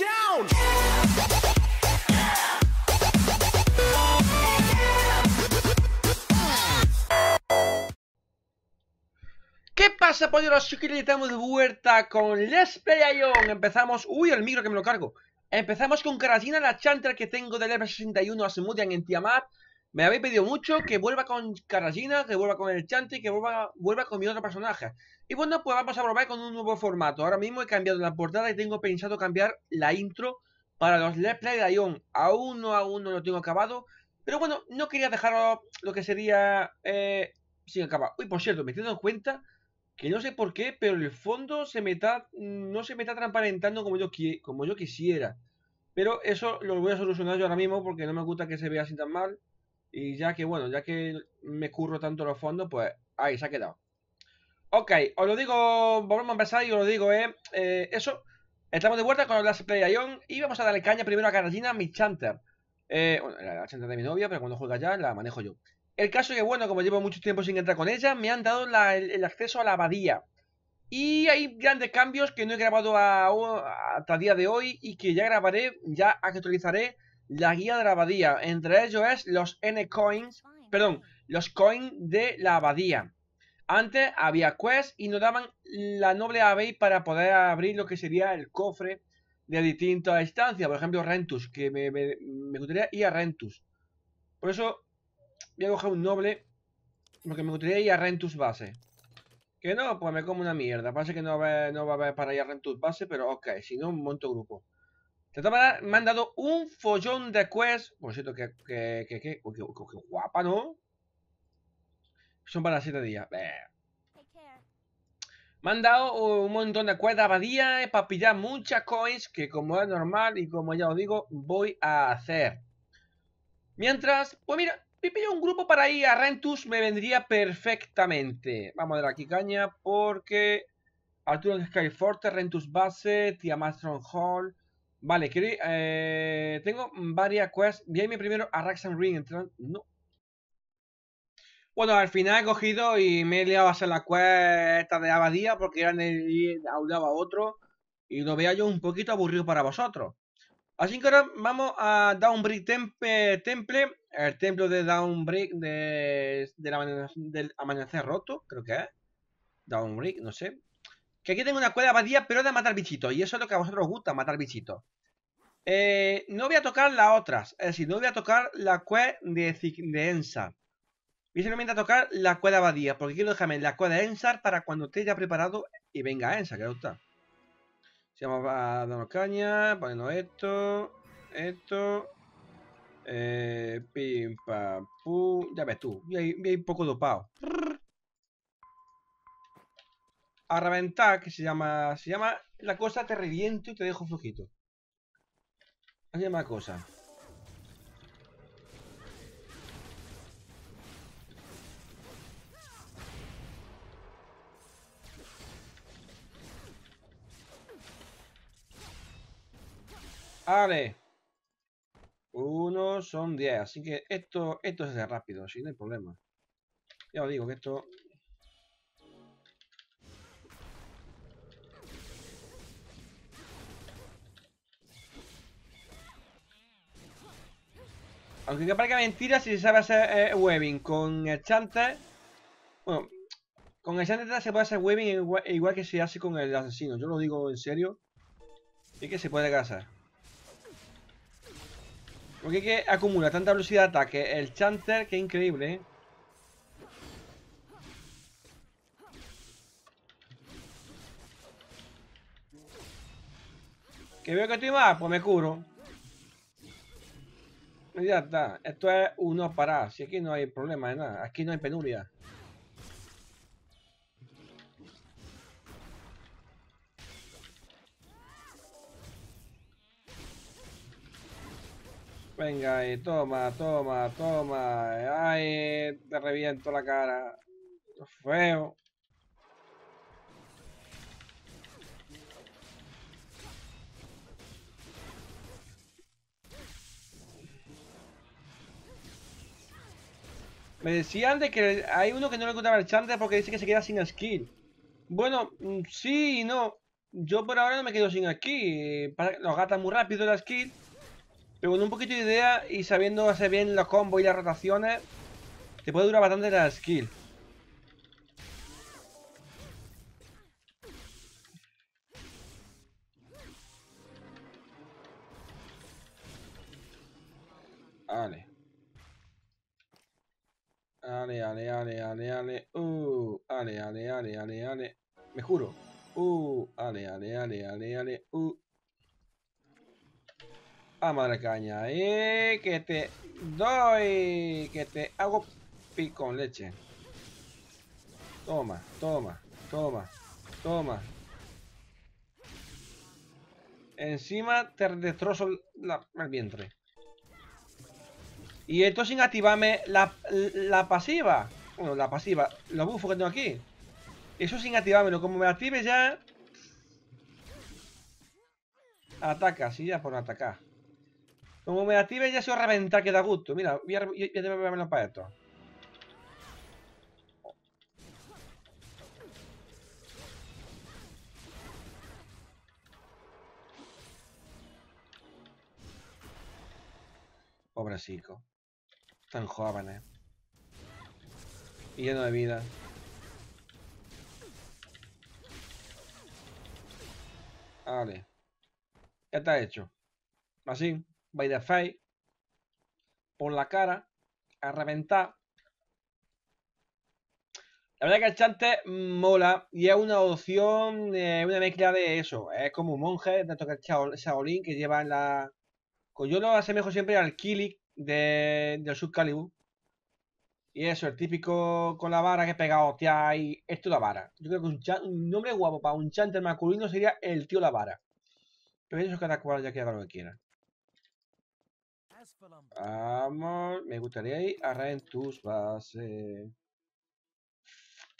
down. ¿Qué pasa, polleros? Chiquillos, estamos de vuelta con Les Empezamos... ¡Uy, el micro que me lo cargo! Empezamos con Karatina, la chantra que tengo del F61 mudan en Tiamat. Me habéis pedido mucho que vuelva con Carallina, que vuelva con el y que vuelva, vuelva con mi otro personaje. Y bueno, pues vamos a probar con un nuevo formato. Ahora mismo he cambiado la portada y tengo pensado cambiar la intro para los Let's Play de Ion. Aún no, aún no lo tengo acabado. Pero bueno, no quería dejar lo que sería eh, sin acabar. Uy, por cierto, me estoy en cuenta que no sé por qué, pero el fondo se me está, no se me está transparentando como yo, como yo quisiera. Pero eso lo voy a solucionar yo ahora mismo porque no me gusta que se vea así tan mal. Y ya que, bueno, ya que me curro tanto los fondos, pues ahí se ha quedado. Ok, os lo digo, volvemos a empezar y os lo digo, eh, eh eso, estamos de vuelta con las Play y vamos a darle caña primero a Carolina mi chanter. Eh, bueno, la Chanter de mi novia, pero cuando juega ya la manejo yo. El caso es que, bueno, como llevo mucho tiempo sin entrar con ella, me han dado el, acceso a la abadía. Y hay grandes cambios que no he grabado hasta el día de hoy y que ya grabaré, ya actualizaré la guía de la abadía. Entre ellos es los N-Coins, perdón, los coins de la abadía. Antes había quest y nos daban la noble ave para poder abrir lo que sería el cofre de distintas instancias. Por ejemplo, Rentus, que me, gustaría ir a Rentus. Por eso voy a coger un noble, porque me gustaría ir a Rentus base. Que no, pues me como una mierda. Parece que no va, no va a haber para ir a Rentus base, pero ok, si no, monto grupo me han dado un follón de quest. Por cierto, que, guapa, ¿no? Son para siete días. Me han dado un montón de quest abadía eh, para pillar muchas coins, que como es normal y como ya os digo, voy a hacer. Mientras, pues mira, pillo un grupo para ir a Rentus, me vendría perfectamente. Vamos a dar aquí caña, porque... Arturo Skyforte, Rentus Base, Tiamat Hall Vale, eh, tengo varias quests. vi mi primero a Ring. Entrando, no. Bueno, al final he cogido y me he liado a hacer la quest de abadía porque era en el lado a otro. Y lo veía yo un poquito aburrido para vosotros. Así que ahora vamos a Downbreak Temple, el templo de Downbreak de, del, amanecer, del Amanecer Roto, creo que es. Downbreak, no sé. Que aquí tengo una cueva abadía, pero de matar bichitos. Y eso es lo que a vosotros os gusta, matar bichitos. Eh, no voy a tocar las otras. Es decir, no voy a tocar la cueva de, Ensa Ensar. Voy simplemente a tocar la cuerda abadía. Porque quiero dejarme la cueva de Ensar para cuando esté ya preparado y venga Ensa, que gusta. Si vamos a darnos caña, ponernos esto, esto. Eh, pim, pam, Ya ves tú. Voy hay un poco dopado a reventar, que se llama. Se llama la cosa te reviento y te dejo flojito. Se llama cosa. Vale. Uno son diez. así que esto, esto es rápido, sin no problema. Ya os digo que esto Aunque que parezca mentira, si se sabe hacer eh, webbing con chanter Bueno, con el chanter se puede hacer webbing igual, que se hace con el asesino. Yo lo digo en serio. Y que se puede hacer Porque que acumula tanta velocidad de ataque el chanter que increíble, ¿eh? Que veo que estoy mal, pues me curo. Ya está, esto es uno para. Si aquí no hay problema de nada, aquí no hay penuria. Venga, y toma, toma, toma. Ay, te reviento la cara. Feo. Me decían de que hay uno que no le encontraba el chante porque dice que se queda sin skill. Bueno, mm, sí y no. Yo por ahora no me quedo sin skill. Nos gata muy rápido la skill. Pero con un poquito de idea y sabiendo hacer bien los combos y las rotaciones, te puede durar bastante la skill. ale, ale, ale, ale. Uh, ale, ale, ale, ale, ale. Me juro. Uh, ale, ale, ale, ale, ale. Uh. A caña, eh. Que te doy. Que te hago picón leche. Toma, toma, toma, toma. Encima te destrozo la, el vientre. Y esto sin activarme la, pasiva. Bueno, la pasiva, los buffos que tengo aquí. Eso sin activármelo. Como me active ya... Ataca, sí, ya por atacar. Como me active ya se va a reventar, que da gusto. Mira, voy a, tener menos para esto. Pobrecico tan jóvenes eh. y lleno de vida. Vale. Ya está hecho. Así, by the fight Por la cara. A reventar. La verdad que el chante mola y es una opción, eh, una mezcla de eso. Es como un monje, tanto que el Shaolin que lleva en la... Pues yo lo mejor siempre al Kilik de, del Subcalibur. Y eso, el típico con la vara que pega hostia y esto la vara. Yo creo que un, nombre guapo para un chanter masculino sería el tío la vara. Pero eso cada cual ya que haga lo que quiera. Vamos, me gustaría ir a Rentus base.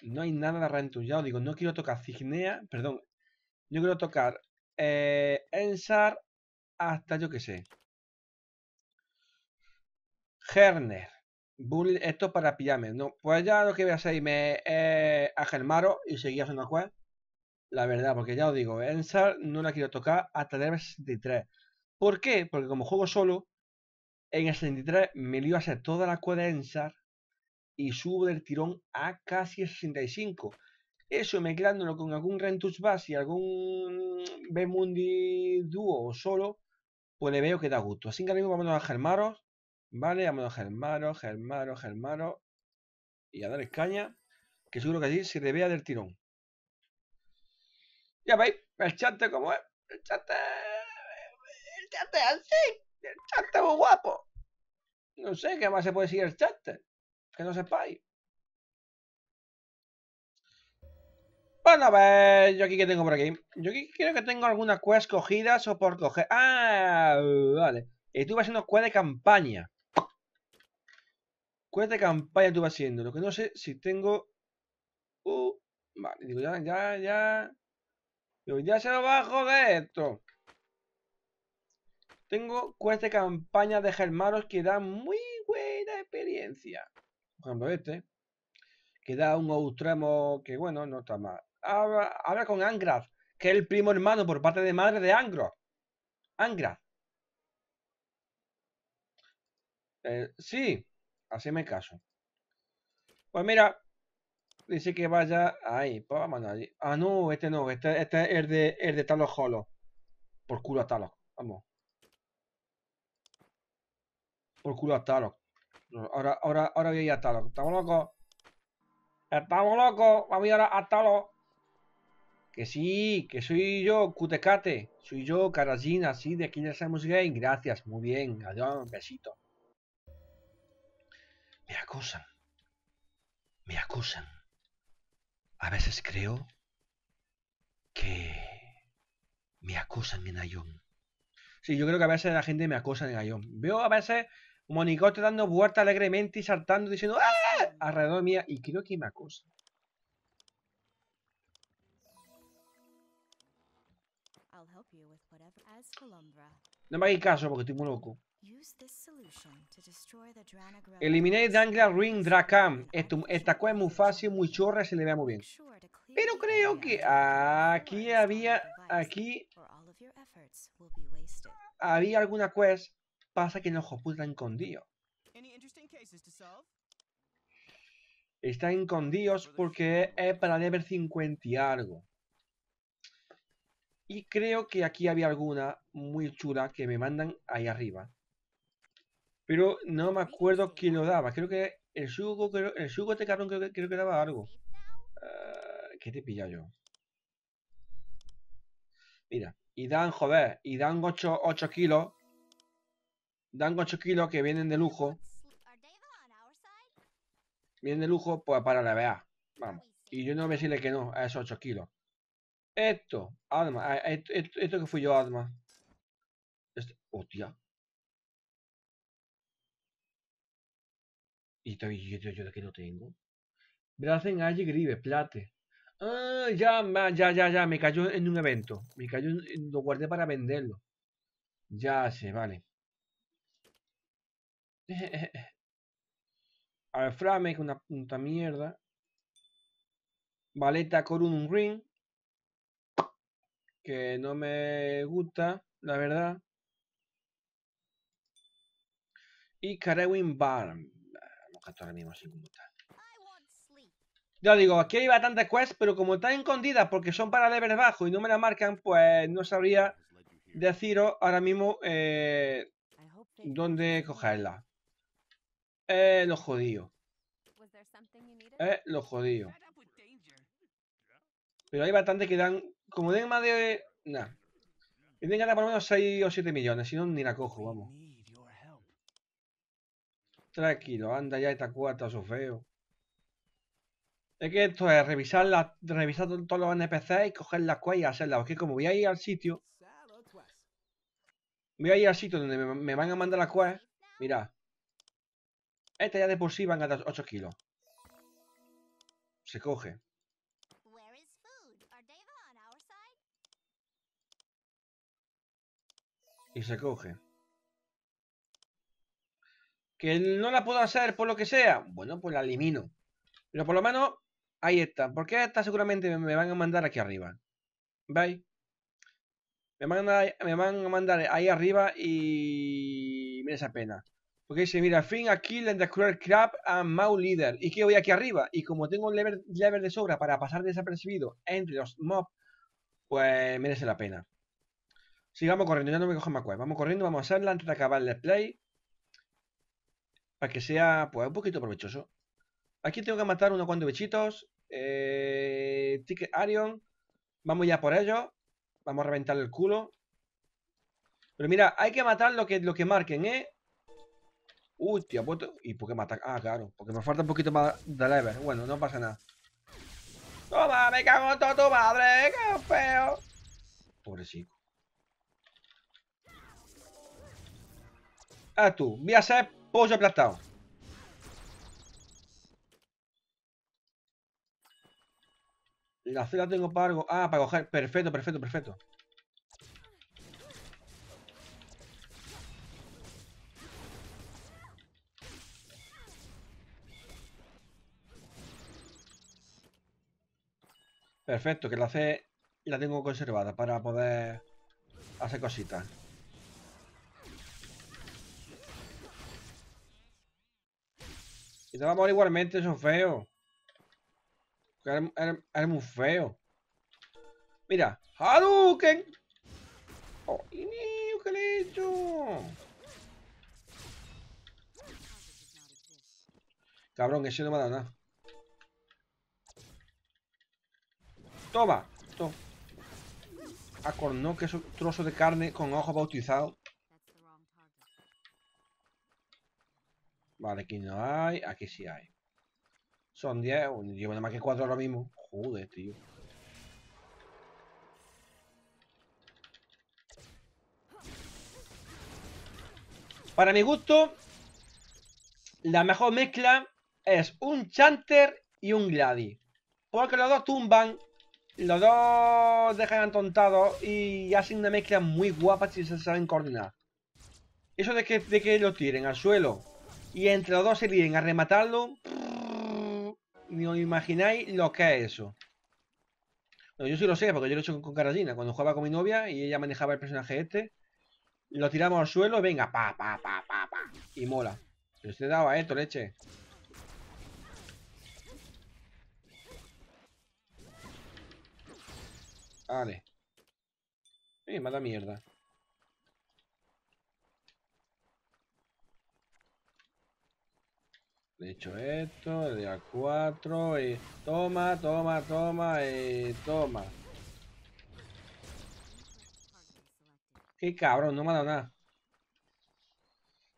No hay nada de Rentus, ya os digo, no quiero tocar Cignea, perdón. Yo quiero tocar eh, Ensar hasta yo que sé. Herner. Bull, esto para pillarme. No, pues ya lo que voy a hacer me eh, a Germaro y seguía haciendo cual. La verdad, porque ya os digo, Ensar no la quiero tocar hasta el 63. ¿Por qué? Porque como juego solo, en el 63 me lio a hacer toda la cueva de Ensar y subo del tirón a casi el 65. Eso me mezclándolo con algún Rentus Bass y algún Bemundi dúo o solo, pues le veo que da gusto. Así que ahora mismo vamos a Germaros Vale, vámonos Germaro, Germaro, germano. Y a darle caña. Que seguro que allí se revea del tirón. Ya veis, el chante como es. El chante. El chante así. El chante muy guapo. No sé qué más se puede decir el chat? Que no sepáis. Bueno, a ver, yo aquí que tengo por aquí. Yo aquí creo que tengo algunas quests cogidas o por coger. Ah, vale. Estuve haciendo quests de campaña de campaña tú vas haciendo? Lo que no sé si tengo... Uh, vale, digo, ya, ya, ya... ya se lo bajo de esto. Tengo Cuesta de campaña de germanos que da muy buena experiencia. Por ejemplo, este. Que da un austremo que, bueno, no está mal. Habla, con Angrad, que es el primo hermano por parte de madre de Angro. Angrad. Eh, sí, Haceme caso. Pues mira, dice que vaya ahí. Pues a Ah, no, este no. Este, este es el de, el de Talos Holo. Por culo a Talos. Vamos. Por culo a Talos. Ahora, ahora, ahora voy a ir a Talos. Estamos locos. Estamos locos. Vamos a ir a, a Talos. Que sí, que soy yo, Cutecate. Soy yo, Carallina, sí, de aquí ya Samus Game. Gracias, muy bien. Adiós, besito. Me acusan. Me acusan. A veces creo que me acusan en Ayón. Sí, yo creo que a veces la gente me acosa en Ayón. Veo a veces Monicote dando vueltas alegremente y saltando diciendo ¡Ah! alrededor mía y creo que me acosa. No me hagas caso porque estoy muy loco. Eliminé Dangla Ring Dracam. Esta quest es muy fácil, muy chorra se le vea muy bien. Pero creo que aquí había. Aquí. Había alguna quest. Pasa que no puta escondido. Está escondidos porque es para level 50 y algo. Y creo que aquí había alguna muy chula que me mandan ahí arriba. Pero no me acuerdo quién lo daba. Creo que el Sugo, el Sugo este cabrón creo, que daba algo. Ah, ¿Qué te he yo? Mira, y dan, joder, y dan 8, kilos. Dan 8 kilos que vienen de lujo. Vienen de lujo pues, para la BA. Vamos. Y yo no voy a decirle que no a esos 8 kilos. Esto, Adma esto, que fui yo, Adma este, hostia. Y yo, yo, de que lo tengo. Brazen Allí Grive, Plate. Ah, ya, ya, ya, ya, me cayó en un evento. Me cayó, en, lo guardé para venderlo. Ya sé, vale. Alframe, que una puta mierda. Valeta un Ring. Que no me gusta, la verdad. Y Carewin Barn. Ya os digo, aquí hay bastantes quests, pero como están escondidas porque son para level bajo y no me la marcan, pues no sabría deciros ahora mismo eh, dónde cogerla. Eh, lo jodío Eh, lo jodío Pero hay bastantes que dan, como den más de... Nah. Que dar por lo menos 6 o 7 millones, si no ni la cojo, vamos. Tranquilo, anda ya esta cuarta, su feo. Es que esto es revisar, la, revisar todos los NPC y coger las cuellas y hacerlas. que como voy a ir al sitio... Voy a ir al sitio donde me, van a mandar las cuevas Mirad. Esta ya de por sí van a dar 8 kilos. Se coge. Y se coge. Que no la puedo hacer por lo que sea. Bueno, pues la elimino. Pero por lo menos, ahí está. Porque esta seguramente me van a mandar aquí arriba. ¿Veis? Me van, a, me van a mandar ahí arriba y... Merece la pena. Porque dice, mira, fin aquí le el crap a mouse Leader. Y que voy aquí arriba. Y como tengo un level de sobra para pasar desapercibido entre los mobs, pues merece la pena. Sigamos corriendo, ya no me cojo más cuerda. Vamos corriendo, vamos a hacerla antes de acabar el play. Para que sea, pues, un poquito provechoso. Aquí tengo que matar unos cuantos bichitos. Eh, Ticket Arion. Vamos ya por ellos. Vamos a reventar el culo. Pero mira, hay que matar lo que, lo que marquen, ¿eh? Uy, pues, tío, ¿y por qué matar? Ah, claro, porque me falta un poquito más de lever. Bueno, no pasa nada. ¡Toma, me cago en todo tu madre! ¡Qué feo! Pobrecito. Ah, tú, voy a Pollo aplastado. La C la tengo para algo. Ah, para coger. Perfecto, perfecto, perfecto. Perfecto, que la C la tengo conservada para poder hacer cositas. Y te va a morir igualmente, eso feo. Es muy feo. Mira, Hadouken. Oh, y mío, ¿qué le he hecho? Cabrón, ese no me da nada. Toma. Toma. acorno que es un trozo de carne con ojo bautizado. Vale, aquí no hay, aquí sí hay. Son 10, llevo nada más que 4 ahora mismo. Joder, tío. Para mi gusto, la mejor mezcla es un Chanter y un Gladi. Porque los dos tumban, los dos dejan atontados y hacen una mezcla muy guapa si se saben coordinar. Eso de que, de que lo tiren al suelo y entre los dos se vienen a rematarlo. ni os imagináis lo que es eso. yo sí lo sé, porque yo lo he hecho con, con Cuando jugaba con mi novia y ella manejaba el personaje este, lo tiramos al suelo y venga, pa, pa, pa, pa, pa. Y mola. Pero usted daba esto, leche. Vale. Eh, mala mierda. De hecho esto, de a 4 y toma, toma, toma y toma. Qué cabrón, no me ha dado nada.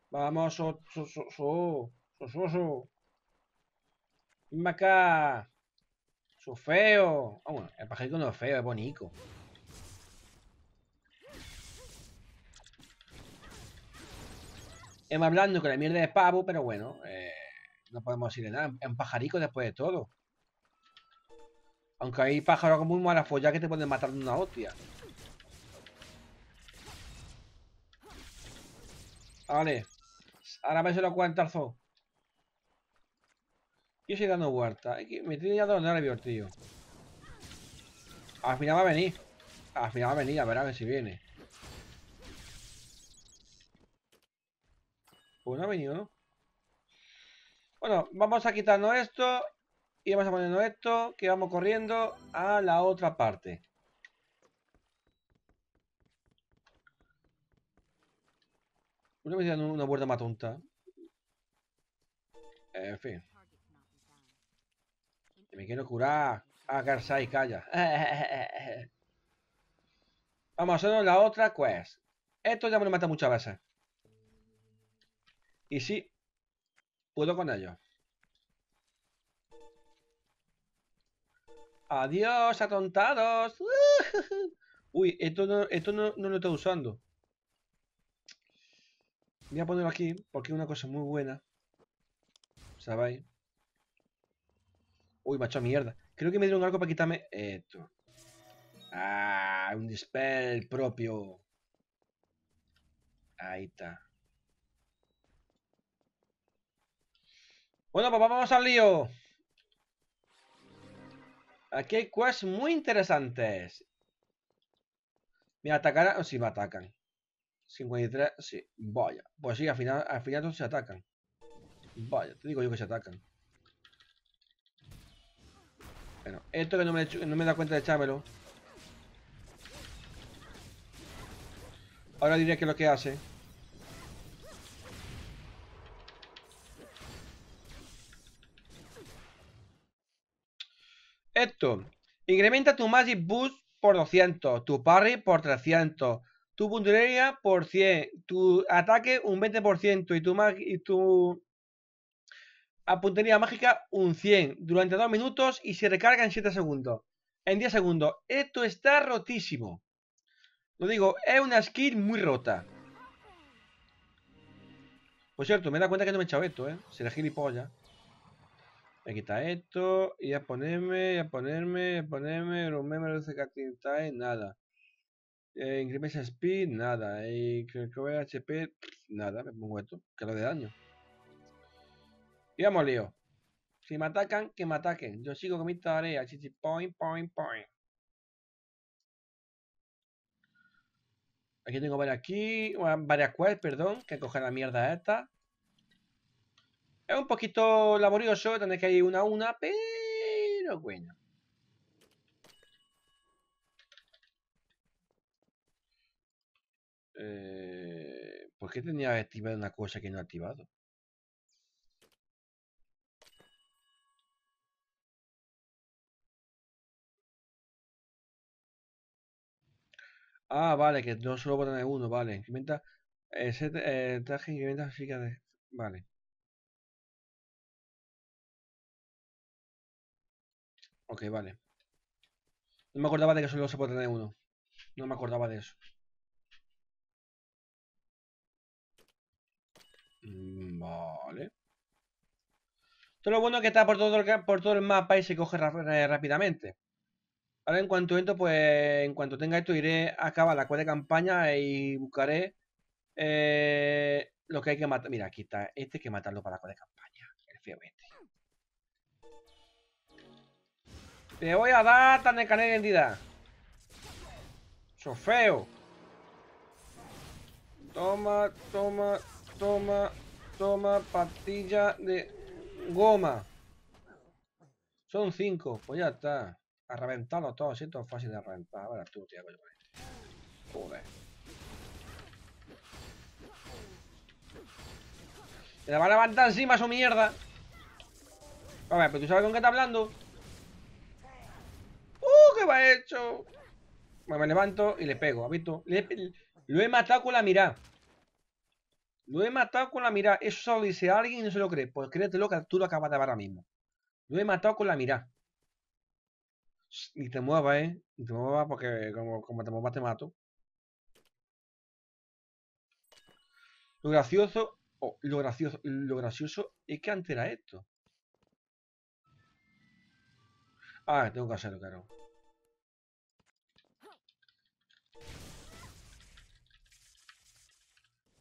Vamos, su, su, su Su, su, su acá. So feo. Ah, el pajarito no es feo, es bonito. Es más con que la mierda de pavo, pero bueno. Eh, no podemos decirle nada. Es un pajarico después de todo. Aunque hay pájaros muy mala pues ya que te pueden matar de una hostia. Vale. Ahora me se lo cuentazo. Yo estoy dando vuelta. Me tiene ya dos nervios, tío. Al final va a venir. Al final va a venir, a ver a ver si viene. Pues no ha venido, ¿no? Bueno, vamos a quitarnos esto y vamos a ponernos esto, que vamos corriendo a la otra parte. Una me una vuelta más tonta. En fin. Me quiero curar. Ah, y calla. Vamos a hacer la otra quest. Esto ya me lo mata muchas veces. Y sí, Puedo con ello. Adiós, atontados. Uy, esto no, esto no, lo estoy usando. Voy a ponerlo aquí porque es una cosa muy buena. ¿Sabéis? Uy, macho, mierda. Creo que me dieron algo para quitarme esto. Ah, un dispel propio. Ahí está. Bueno, pues vamos al lío. Aquí hay quests muy interesantes. ¿Me atacarán. Oh, si me atacan. 53, sí. Vaya. Pues sí, al final, al final todos se atacan. Vaya, te digo yo que se atacan. Bueno, esto que no me, no me da cuenta de echármelo. Ahora diré que es lo que hace. Esto. Incrementa tu Magic Boost por 200, tu Parry por 300, tu puntería por 100, tu ataque un 20% y tu, y puntería mágica un 100 durante 2 minutos y se recarga en 7 segundos. En 10 segundos. Esto está rotísimo. Lo digo, es una skin muy rota. Por cierto, me da cuenta que no me he echado esto, ¿eh? Será gilipollas. Aquí está esto y a ponerme, y a ponerme, y a ponerme, los de the nada. Eh, speed, nada. Y creo que voy a HP, nada, me pongo esto, que lo de daño. Y vamos lío. Si me atacan, que me ataquen. Yo sigo con mi tarea, chichi, point, point, point. Aquí tengo varias aquí, varias quest, perdón, que coger la mierda esta. Es un poquito laborioso, tener que ir una a una, pero bueno. Eh, ¿Por qué tenía que activar una cosa que no ha activado? Ah, vale, que no solo puedo tener uno, vale. Incrementa. Ese eh, eh, traje incrementa fíjate, Vale. Ok, vale. No me acordaba de que solo se puede tener uno. No me acordaba de eso. Mm, vale. Todo lo bueno que está por todo, el, por todo el mapa y se coge rápidamente. Ahora en cuanto esto, pues en cuanto tenga esto iré a la cueva de campaña y buscaré eh, lo que hay que matar. Mira, aquí está. Este hay que matarlo para la cual de campaña. El feo este. Te voy a dar tan de canela de identidad. Sofeo. Toma, toma, toma, toma, pastilla de goma. Son cinco, pues ya está. A todo, si fácil de reventar. A ver, tú, tío, coño, Joder. Se la va a levantar encima su mierda. A ver, pero tú sabes con qué está hablando hecho. me levanto y le pego, lo he matado con la mirada. Lo he matado con la mirada. Eso solo dice alguien y no se lo cree. Pues créetelo que tú lo acabas de ver ahora mismo. Lo he matado con la mirada. Ni te muevas, ¿eh? Ni te muevas porque como, te muevas te mato. Lo gracioso, o lo gracioso, lo gracioso es que antes era esto. Ah, tengo que hacerlo, claro.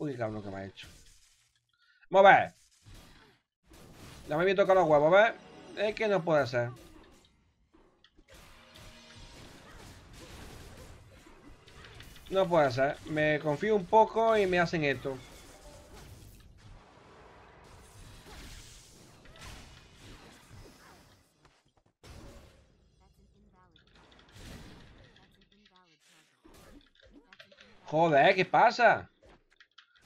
Uy, cabrón, que me ha hecho. Vamos a ver. Ya me toca los huevos, ver Es que no puede ser. No puede ser. Me confío un poco y me hacen esto. Joder, ¿qué pasa?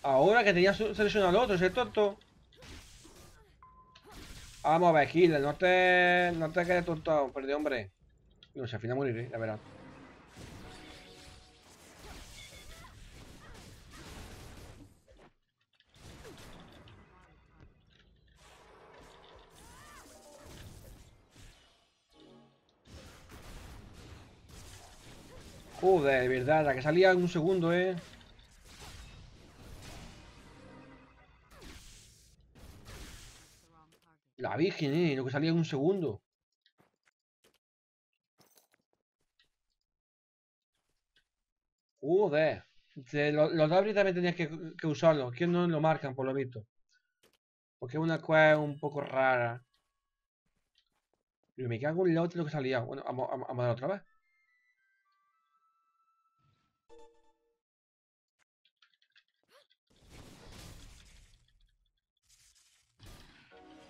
Ahora que tenía seleccionado al otro, ese tonto. Vamos a ver, Gilda, no te, no te quedes tonto, perdí hombre. No, se afina a morir, la verdad. Joder, de verdad, la que salía en un segundo, eh. La Virgen, eh, lo que salía en un segundo. Joder. los, dobles también tenías que, usarlo. usarlos. Que no lo marcan, por lo visto. Porque es una cosa un poco rara. Pero me cago en la otra lo que salía. Bueno, vamos, a dar otra vez.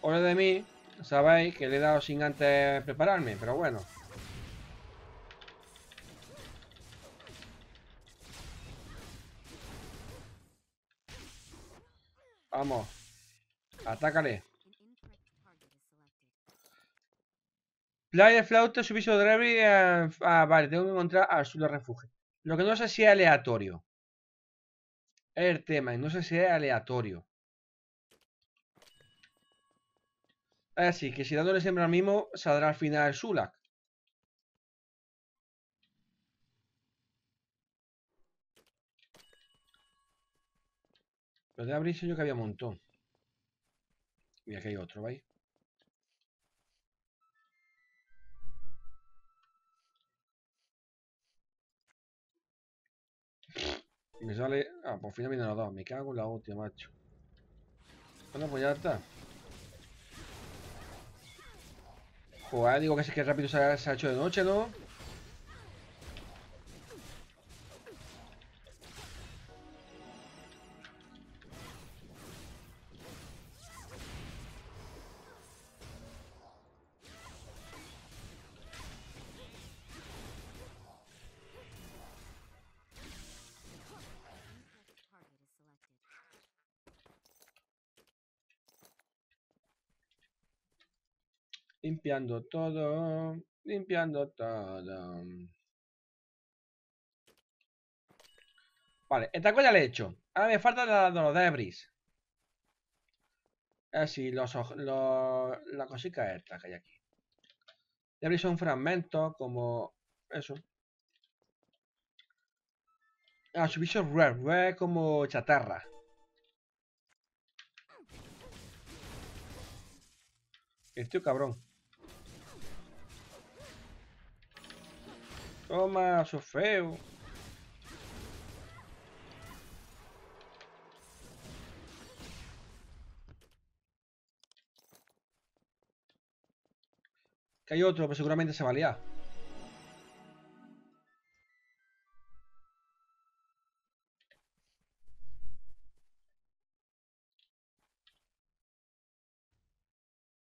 Hora de mí, sabéis que le he dado sin antes prepararme, pero bueno. Vamos. Atácale. Player flauta, subiso de a... Eh, ah, vale, tengo que encontrar al sur refugio. Lo que no sé si es aleatorio. Es el tema, y no sé si es aleatorio. Así que si dándole siempre al mismo, saldrá al final Sulak. Pero de abrir yo que había un montón. Mira aquí hay otro, Y Me sale... Ah, por fin vienen los dos. Me cago en la hostia, macho. Bueno, pues ya está. Joder, digo que es que rápido se ha hecho de noche, ¿no? limpiando todo, limpiando todo. Vale, esta cosa la he hecho. Ahora me falta los debris. Así, ah, los, los, la cosita esta que hay aquí. Debris son fragmentos como eso. Ah, subiso rare, como chatarra. Estoy cabrón. Toma, feo. Que hay otro, pero seguramente se valía.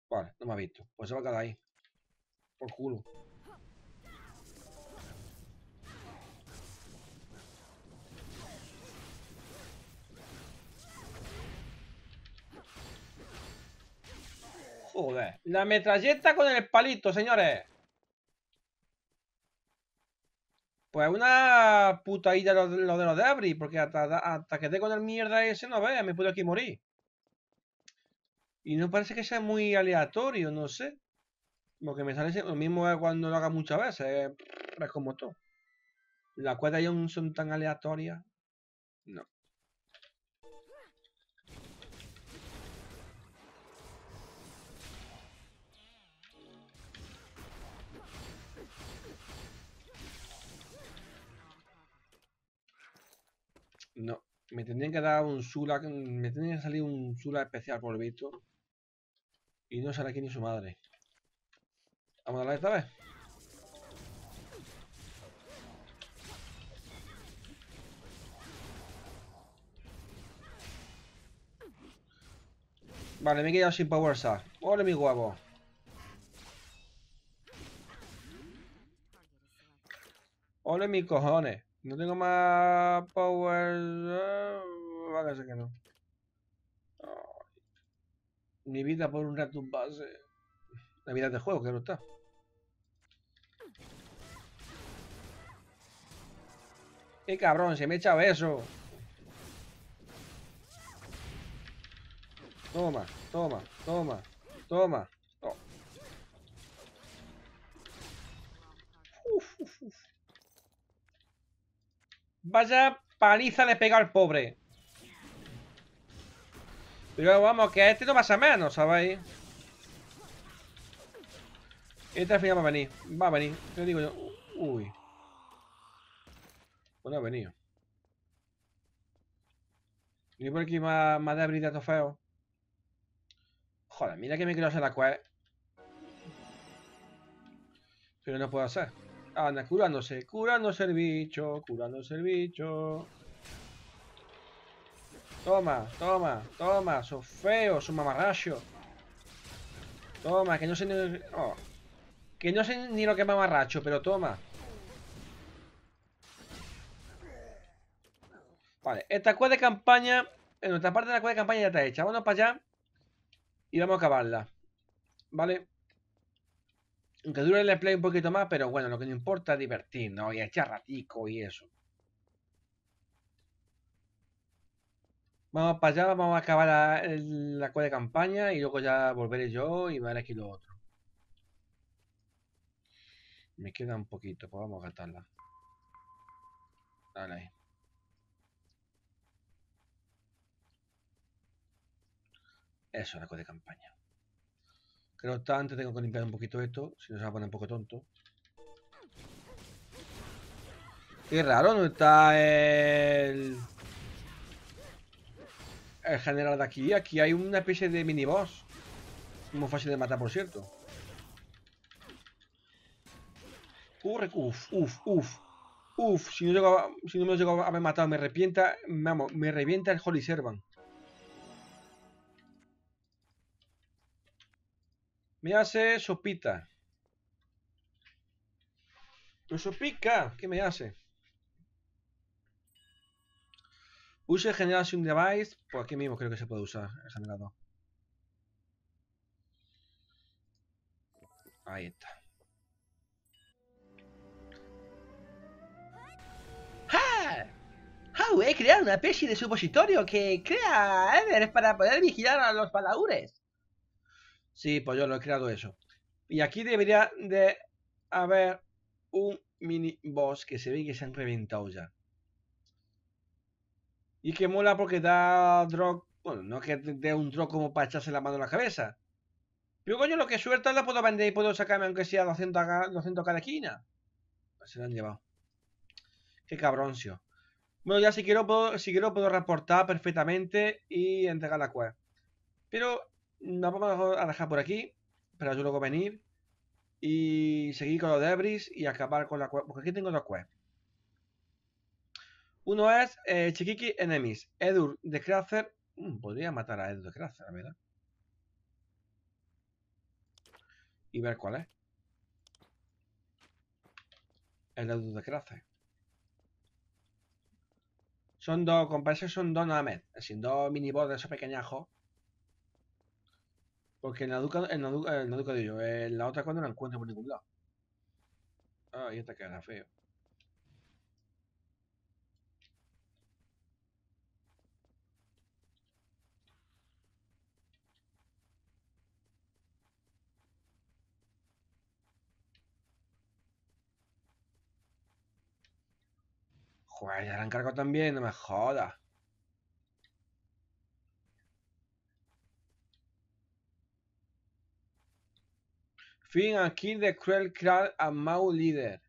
Vale, no me ha visto. Pues se va a quedar ahí. Por culo. La metralleta con el palito, señores. Pues una puta lo, lo de los de abril, porque hasta, que dé con el mierda ese no vea, me puedo aquí morir. Y no parece que sea muy aleatorio, no sé. Porque me sale lo mismo es cuando lo haga muchas veces, es como todo. Las cuerdas son tan aleatorias. No. No, me tendrían que dar un Sula, me tendrían que salir un Zula especial por visto. Y no sale aquí ni su madre. Vamos a darle esta vez. Vale, me he quedado sin Power ¡Ole, mi guapo! ¡Ole, mis cojones! No tengo más power. Eh, a que no. Mi vida por un rato base. La vida de juego, que no está. ¡Qué cabrón! Se me echa eso! Toma, toma, toma, toma. Vaya paliza le pega al pobre. Pero vamos, que a este no pasa menos, ¿sabéis? Este al final va a venir. Va a venir. Te digo yo. Uy. Bueno, pues ha venido. Y por aquí más, más de todo feo. Joder, mira que me quiero hacer la cual. Pero no puedo hacer. Anda, curándose, curándose el bicho, curándose el bicho. Toma, toma, toma, sos feo, sos mamarracho. Toma, que no sé ni... Oh, que no sé ni lo que es mamarracho, pero toma. Vale, esta cueva de campaña... En nuestra parte de la cueva de campaña ya está hecha. Vamos para allá. Y vamos a acabarla. Vale. Aunque dure el play un poquito más, pero bueno, lo que no importa es divertirnos y echar ratico y eso. Vamos para allá, vamos a acabar la, la de campaña y luego ya volveré yo y ver aquí lo otro. Me queda un poquito, pues vamos a gastarla. Dale ahí. Eso, la cual de campaña. Que antes tengo que limpiar un poquito esto, si no se va a poner un poco tonto. Qué raro, no está el... general de aquí? Aquí hay una especie de miniboss. Muy fácil de matar, por cierto. Uf, uf, uf, uf. si no, me lo llego a haber matado, me arrepienta me revienta el Holy Servant. Me hace sopita. Sopica, ¿qué me hace? Use Generation Device, por pues aquí mismo creo que se puede usar el generador. Ahí está. ¡Ah! He creado una especie de supositorio que crea Ever para poder vigilar a los balaúres Sí, pues yo lo he creado eso. Y aquí debería de haber un mini boss que se ve que se han reventado ya. Y que mola porque da drop. Bueno, no que dé un drop como para echarse la mano en la cabeza. Pero coño, lo que suelta la puedo vender y puedo sacarme aunque sea 200 cada, 200 esquina. Pues se lo han llevado. Qué cabroncio. Bueno, ya si quiero, puedo, si quiero puedo reportar perfectamente y entregar la cual Pero nos vamos a dejar por aquí, para yo luego venir y seguir con los debris y acabar con la Porque aquí tengo dos quests. Uno es eh, Chiquiki Enemies. Edur de Crácer mm, podría matar a Edur de Cracer la verdad. Y ver cuál es. El Edur de Cracer. Son dos, compases son dos Named. Es decir, dos mini de esos pequeñajos porque en la Duca, en la en la yo, en eh, la otra cuando no la encuentro por ningún lado. Ah, está esta era feo. Joder, ya la han cargado también, no me jodas. Fin aquí de Cruel Kral a Mau Líder.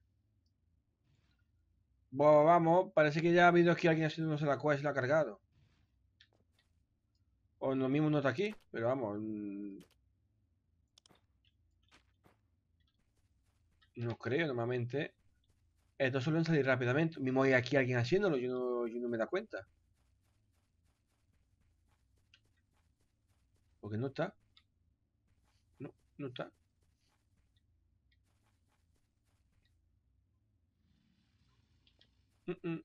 Bueno, vamos, parece que ya ha habido aquí alguien haciéndonos la cual se la ha cargado. O lo mismo no está aquí, pero vamos. Mm. No creo, normalmente. Estos suelen salir rápidamente. Mismo hay aquí alguien haciéndolo, yo no, yo no me da cuenta. Porque no está. No, no está. No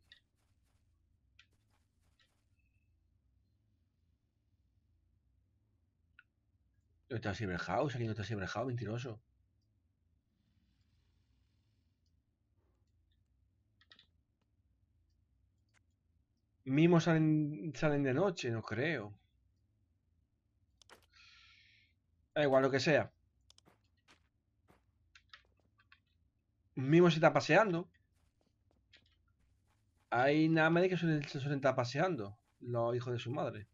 está Cyber House aquí no está siempre House mentiroso. Mimos salen, salen de noche, no creo. Da igual lo que sea. Mimo se está paseando. Hay nada más que se suelen estar paseando los hijos de su madre.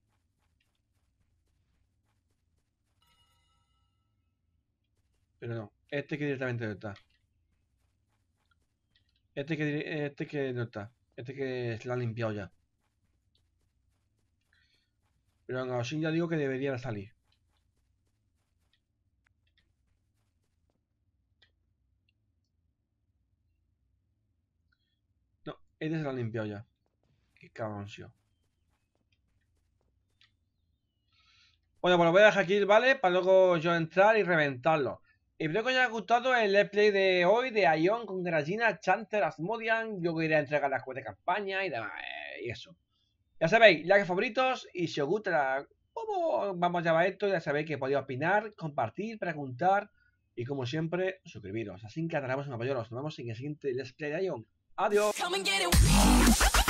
Pero no, este que directamente no está. Este que, este que no está. Este que se la ha limpiado ya. Pero en sin ya digo que debería salir. lo la limpiado ya. Qué cabrón, Bueno, pues lo voy a dejar aquí, ¿vale? Para luego yo entrar y reventarlo. Espero que os haya gustado el let's play de hoy de Ion con Gragina, Chanter, Asmodian. Yo iré a entregar las cuentas de campaña y demás. Y eso. Ya sabéis, like favoritos y si os gusta cómo vamos a esto, ya sabéis que podéis opinar, compartir, preguntar y como siempre, suscribiros. Así que en la apoyo. Nos vemos en el siguiente let's play de Ion. Come and get it.